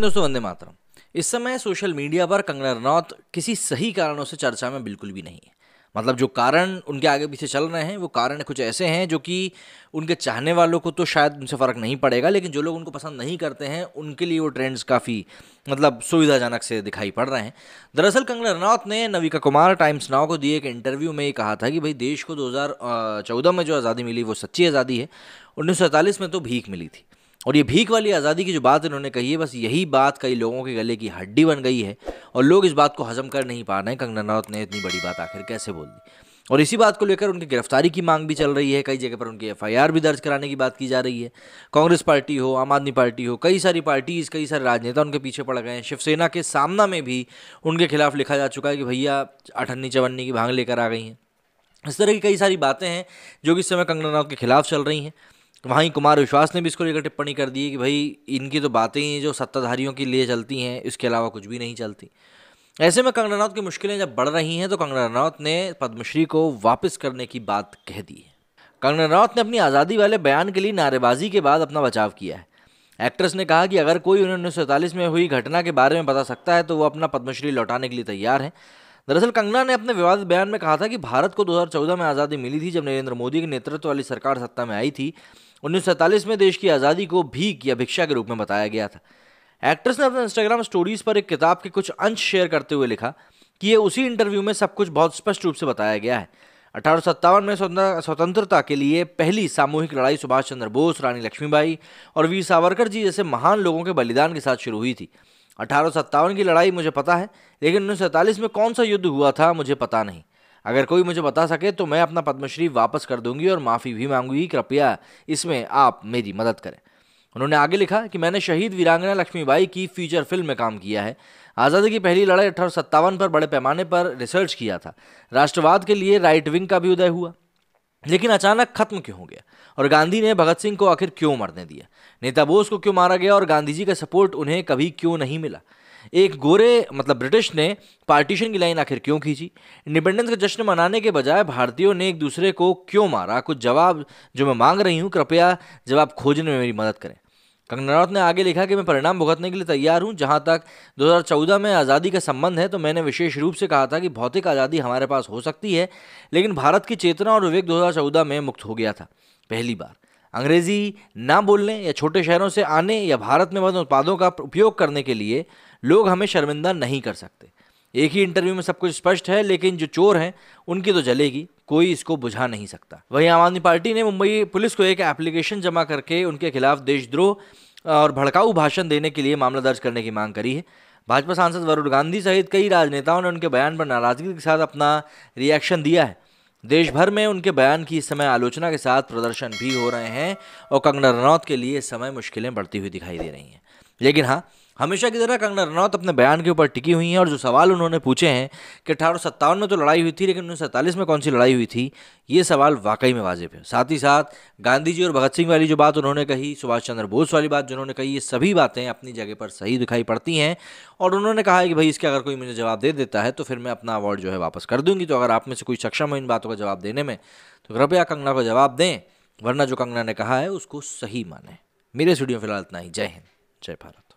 दोस्तों वंदे मातरम इस समय सोशल मीडिया पर कंगना रनौत किसी सही कारणों से चर्चा में बिल्कुल भी नहीं है मतलब जो कारण उनके आगे पीछे चल रहे हैं वो कारण कुछ ऐसे हैं जो कि उनके चाहने वालों को तो शायद उनसे फ़र्क नहीं पड़ेगा लेकिन जो लोग उनको पसंद नहीं करते हैं उनके लिए वो ट्रेंड्स काफ़ी मतलब सुविधाजनक से दिखाई पड़ रहे हैं दरअसल कंगना रनौत ने नविका कुमार टाइम्स नाव को दिए एक इंटरव्यू में ये कहा था कि भाई देश को दो में जो आज़ादी मिली वो सच्ची आज़ादी है उन्नीस में तो भीख मिली थी और ये भीख वाली आज़ादी की जो बात इन्होंने कही है बस यही बात कई लोगों के गले की हड्डी बन गई है और लोग इस बात को हजम कर नहीं पा रहे हैं कंगना रावत ने इतनी बड़ी बात आखिर कैसे बोल दी और इसी बात को लेकर उनकी गिरफ्तारी की मांग भी चल रही है कई जगह पर उनकी एफआईआर भी दर्ज कराने की बात की जा रही है कांग्रेस पार्टी हो आम आदमी पार्टी हो कई सारी पार्टीज़ कई सारे राजनेता उनके पीछे पड़ गए हैं शिवसेना के सामना में भी उनके खिलाफ लिखा जा चुका है कि भैया अठन्नी चवन्नी की भांग लेकर आ गई हैं इस तरह की कई सारी बातें हैं जो कि इस समय कंगना राउत के खिलाफ चल रही हैं वहीं कुमार विश्वास ने भी इसको लेकर टिप्पणी कर दी कि भाई इनकी तो बातें ही जो सत्ताधारियों के लिए चलती हैं इसके अलावा कुछ भी नहीं चलती ऐसे में कंगना रनौत की मुश्किलें जब बढ़ रही हैं तो कंगना रनौत ने पद्मश्री को वापस करने की बात कह दी है कंगना रनौत ने अपनी आज़ादी वाले बयान के लिए नारेबाजी के बाद अपना बचाव किया है एक्ट्रेस ने कहा कि अगर कोई उन्हें उन्नीस में हुई घटना के बारे में बता सकता है तो वो अपना पद्मश्री लौटाने के लिए तैयार हैं दरअसल कंगना ने अपने विवादित बयान में कहा था कि भारत को 2014 में आज़ादी मिली थी जब नरेंद्र मोदी के नेतृत्व वाली सरकार सत्ता में आई थी उन्नीस में देश की आज़ादी को भीख या भिक्षा के रूप में बताया गया था एक्ट्रेस ने अपने इंस्टाग्राम स्टोरीज पर एक किताब के कुछ अंश शेयर करते हुए लिखा कि ये उसी इंटरव्यू में सब कुछ बहुत स्पष्ट रूप से बताया गया है अठारह में स्वतंत्रता के लिए पहली सामूहिक लड़ाई सुभाष चंद्र बोस रानी लक्ष्मीबाई और वीर सावरकर जी जैसे महान लोगों के बलिदान के साथ शुरू हुई थी अठारह की लड़ाई मुझे पता है लेकिन उन्नीस में कौन सा युद्ध हुआ था मुझे पता नहीं अगर कोई मुझे बता सके तो मैं अपना पद्मश्री वापस कर दूंगी और माफ़ी भी मांगूंगी कृपया इसमें आप मेरी मदद करें उन्होंने आगे लिखा कि मैंने शहीद वीरांगना लक्ष्मीबाई की फीचर फिल्म में काम किया है आज़ादी की पहली लड़ाई अठारह पर बड़े पैमाने पर रिसर्च किया था राष्ट्रवाद के लिए राइट विंग का भी उदय हुआ लेकिन अचानक खत्म क्यों हो गया और गांधी ने भगत सिंह को आखिर क्यों मरने दिया नेता बोस को क्यों मारा गया और गांधी जी का सपोर्ट उन्हें कभी क्यों नहीं मिला एक गोरे मतलब ब्रिटिश ने पार्टीशन की लाइन आखिर क्यों खींची इंडिपेंडेंस का जश्न मनाने के बजाय भारतीयों ने एक दूसरे को क्यों मारा कुछ जवाब जो मैं मांग रही हूँ कृपया जवाब खोजने में मेरी मदद करें कंगना राउत ने आगे लिखा कि मैं परिणाम भुगतने के लिए तैयार हूं जहां तक 2014 में आज़ादी का संबंध है तो मैंने विशेष रूप से कहा था कि भौतिक आज़ादी हमारे पास हो सकती है लेकिन भारत की चेतना और विवेक 2014 में मुक्त हो गया था पहली बार अंग्रेज़ी ना बोलने या छोटे शहरों से आने या भारत में बने उत्पादों का उपयोग करने के लिए लोग हमें शर्मिंदा नहीं कर सकते एक ही इंटरव्यू में सब कुछ स्पष्ट है लेकिन जो चोर हैं उनकी तो जलेगी कोई इसको बुझा नहीं सकता वहीं आम आदमी पार्टी ने मुंबई पुलिस को एक एप्लीकेशन जमा करके उनके खिलाफ देशद्रोह और भड़काऊ भाषण देने के लिए मामला दर्ज करने की मांग करी है भाजपा सांसद वरुण गांधी सहित कई राजनेताओं ने उनके बयान पर नाराजगी के साथ अपना रिएक्शन दिया है देश भर में उनके बयान की इस समय आलोचना के साथ प्रदर्शन भी हो रहे हैं और कंगना रनौत के लिए इस समय मुश्किलें बढ़ती हुई दिखाई दे रही हैं लेकिन हाँ हमेशा की तरह कंगना रनौत अपने बयान के ऊपर टिकी हुई हैं और जो सवाल उन्होंने पूछे हैं कि अठारह सत्तावन में तो लड़ाई हुई थी लेकिन उन्नीस सैंतालीस में कौन सी लड़ाई हुई थी ये सवाल वाकई में वाजिब है साथ ही साथ गांधी जी और भगत सिंह वाली जो बात उन्होंने कही सुभाष चंद्र बोस वाली बात जिन्होंने कही ये सभी बातें अपनी जगह पर सही दिखाई पड़ती हैं और उन्होंने कहा है कि भाई इसके अगर कोई मुझे जवाब दे देता है तो फिर मैं अपना अवार्ड जो है वापस कर दूंगी तो अगर आप में से कोई सक्षम हो इन बातों का जवाब देने में तो कृपया कंगना को जवाब दें वरना जो कंगना ने कहा है उसको सही माने मेरे स्टूडियो फिलहाल इतना ही जय हिंद जय भारत